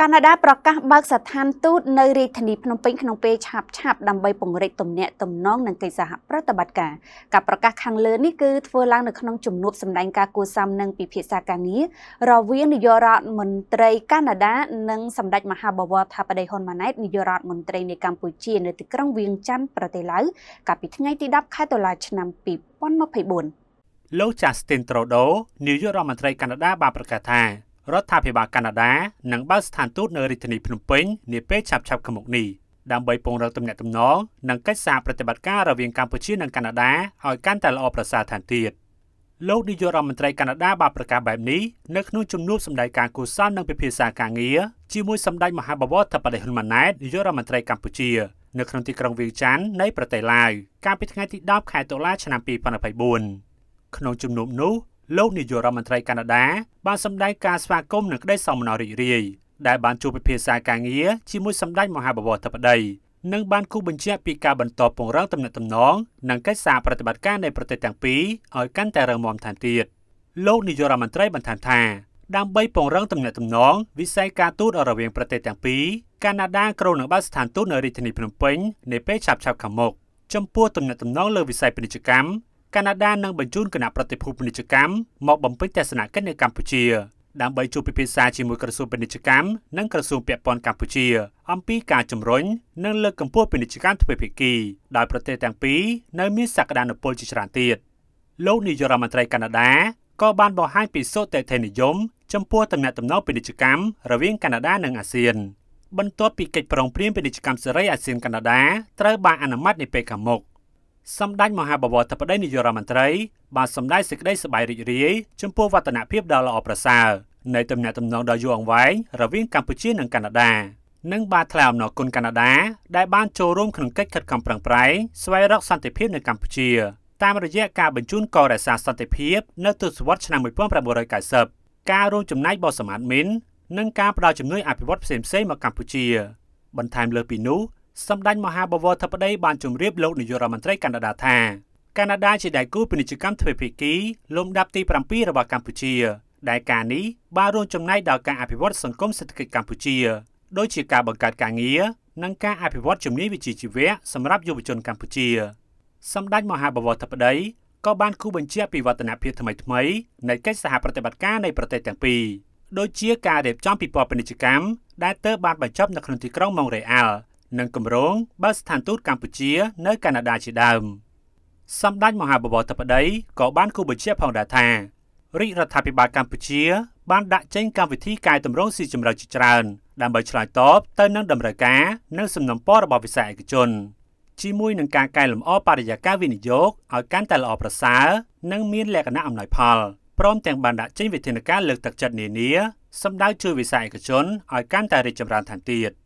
កាណាដាប្រកាសបើកស្ថានទូតនៅរាជធានីភ្នំពេញក្នុងពេលឆាប់ឆាប់ដើម្បីពង្រឹងទំនាក់ទំនងនិងកិច្ចសហប្រតិបត្តិការការប្រកាសខាងលើនេះគឺធ្វើឡើងនៅក្នុងជំនួបសម្ដែង ការគួរសមនិងពិភាក្សាការងាររវាងនាយករដ្ឋមន្ត្រីកាណាដានិងសម្ដេចមហាបវរថាបតីហ៊ុនម៉ាណែតនាយករដ្ឋមន្ត្រីនៃកម្ពុជានៅទីក្រុងវៀងចន្ទប្រទេសឡាវកាលពីថ្ងៃទី10ខែតុលាឆ្នាំ2024លោក Justin Trudeau នាយករដ្ឋមន្ត្រីកាណាដាបានប្រកាសថារដ្ឋាភិបាលកាណាដានឹងបើកស្ថានទូតនៅរាជធានីភ្នំពេញនាពេលឆាប់ៗខាងមុខនេះដើម្បីពង្រឹងទំនាក់ទំនងនិងកិច្ចសហប្រតិបត្តិការរវាងកម្ពុជានិងកាណាដាឲ្យកាន់តែល្អប្រសើរថែមទៀតលោកនាយករដ្ឋមន្ត្រីកាណាដាបានប្រកាសបែបនេះនៅក្នុងជំនួបសម្ដែងការគូសននិងពិភាក្សាការងារជាមួយសម្ដេចមហាបវរធិបតីហ៊ុនម៉ាណែតនាយករដ្ឋមន្ត្រីកម្ពុជា នៅក្នុងទីក្រុងវៀងចាន់នៃប្រទេសឡាវកាលពីថ្ងៃទី10ខែតុលា ឆ្នាំ2024ក្នុងជំនួបនោះលោកនាយករដ្ឋមន្ត្រីកាណាដាបានសម្ដែងការស្វាគមន៍នឹងក្តីសោមនស្សរីករាយដែលបានជួបពិភាក្សាការងារជាមួយសម្ដេចមហាបវរធិបតីនិងបានគូបញ្ជាក់ពីការបន្តពង្រឹងទំនាក់ទំនងនិងកិច្ចសហប្រតិបត្តិការនៃប្រទេសទាំងពីរឲ្យកាន់តែរឹងមាំថែមទៀតលោកនាយករដ្ឋមន្ត្រីបន្ថែមថា ដើម្បីពង្រឹងទំនាក់ទំនងវិស័យការទូតរវាងប្រទេសទាំងពីរកាណាដាក្រុងនឹងបើកស្ថានទូតនៅរាជធានីភ្នំពេញនាពេលឆាប់ៗខាងមុខចំពោះទំនាក់ទំនងលើវិស័យពាណិជ្ជកម្មកាណាដានឹងបញ្ជូនគណៈប្រតិភូពាណិជ្ជកម្មមកបំពេញទស្សនកិច្ចនៅកម្ពុជាដើម្បីជួបពិភាក្សាជាមួយក្រសួងពាណិជ្ជកម្មនិងក្រសួងពាក់ព័ន្ធកម្ពុជាអំពីការជំរុញនិងលើកកម្ពស់ពាណិជ្ជកម្មទ្វេភាគីដោយប្រទេសទាំងពីរនៅមានសក្តានុពលជាច្រើនទៀតលោកនាយករដ្ឋមន្ត្រីកាណាដាក៏បានបង្ហាញពីសុតិធនិយមចំពោះទំនាក់ទំនងពាណិជ្ជកម្មរវាងកាណាដានិងអាស៊ានបន្ទាប់ពីកិច្ចប្រឹងប្រែងពាណិជ្ជកម្មសេរីអាស៊ានកាណាដាត្រូវបានអនុម័តនាពេលខាងមុខសម្ដេចមហាបវរធិបតីនាយករដ្ឋមន្ត្រីបានសម្ដែងសេចក្តីសប្បាយរីករាយចំពោះវឌ្ឍនភាពដ៏ល្អប្រសើរនៃទំនាក់ទំនងដ៏យូរអង្វែងរវាងកម្ពុជានិងកាណាដានិងបានថ្លែងអំណរគុណកាណាដាដែលបានចូលរួមក្នុងកិច្ចខិតខំប្រឹងប្រែងស្វែងរកសន្តិភាពនៅកម្ពុជាតាមរយៈការបញ្ជូនកោរក្សាសន្តិភាពនៅទសវត្សរ៍ឆ្នាំ1990ការរួមចំណែកបោះសម្អាតមីននិងការផ្តល់ជំនួយអភិវឌ្ឍន៍ផ្សេងៗមកកម្ពុជាបន្ថែមលើពីនោះសម្ដេចមហាបវរធិបតីបានជម្រាបលោកនាយករដ្ឋមន្ត្រីកាណាដាថាកាណាដាជាដៃគូពាណិជ្ជកម្មទ្វេភាគីលំដាប់ទី7របស់កម្ពុជា ដែលការនេះបានរួមចំណែកដល់ការ អភិវឌ្ឍសង្គមសេដ្ឋកិច្ចកម្ពុជាដូចជាការបង្កើតការងារនិងការអភិវឌ្ឍជំនាញវិជ្ជាជីវៈសម្រាប់យុវជនកម្ពុជា សម្ដេចមហាបវរធិបតីក៏បានគូបញ្ជាក់ពីវឌ្ឍនភាពថ្មីៗនៃកិច្ចសហប្រតិបត្តិការនៃប្រទេសទាំងពីរដូចជាការរៀបចំពិព័រណ៍ពាណិជ្ជកម្មដែលទើបបានបញ្ចប់នៅក្នុងទីក្រុងម៉ុងរ៉េអាល់និងគម្រោងបើកស្ថានទូតកម្ពុជា នៅកាណាដាជាដើមសម្ដេចមហាបវរធិបតីក៏បានគូបញ្ជាផងដែរថារាជរដ្ឋាភិបាលកម្ពុជា បានដាក់ចេញកម្មវិធីកែតម្រង់ស៊ីជម្រៅជាច្រើន ដើម្បីឆ្លើយតបទៅនឹងតម្រូវការនិងសំណពររបស់វិស័យឯកជនជាមួយនឹងការកែលម្អបរិយាកាសវិនិយោគឲ្យកាន់តែល្អប្រសើរនិងមានលក្ខណៈអំណោយផលព្រមទាំងបានដាក់ចេញវិធានការលើកទឹកចិត្តនានាសម្ដៅជួយវិស័យឯកជនឲ្យកាន់តែរីកចម្រើនថែមទៀត។